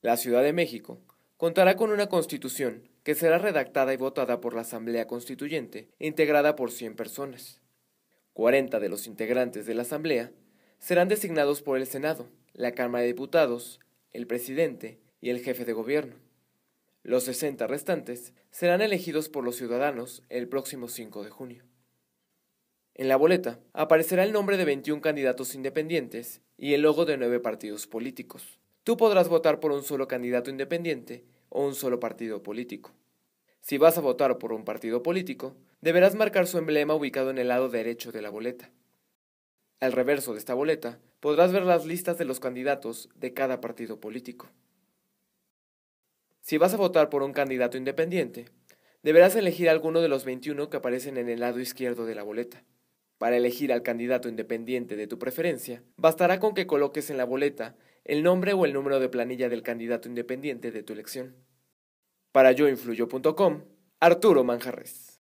La Ciudad de México contará con una constitución que será redactada y votada por la Asamblea Constituyente, integrada por 100 personas. 40 de los integrantes de la Asamblea serán designados por el Senado, la Cámara de Diputados, el presidente y el jefe de gobierno. Los 60 restantes serán elegidos por los ciudadanos el próximo 5 de junio. En la boleta aparecerá el nombre de 21 candidatos independientes y el logo de nueve partidos políticos. Tú podrás votar por un solo candidato independiente o un solo partido político. Si vas a votar por un partido político, deberás marcar su emblema ubicado en el lado derecho de la boleta. Al reverso de esta boleta podrás ver las listas de los candidatos de cada partido político. Si vas a votar por un candidato independiente, deberás elegir alguno de los 21 que aparecen en el lado izquierdo de la boleta. Para elegir al candidato independiente de tu preferencia, bastará con que coloques en la boleta el nombre o el número de planilla del candidato independiente de tu elección. Para yoinfluyo.com, Arturo Manjarres.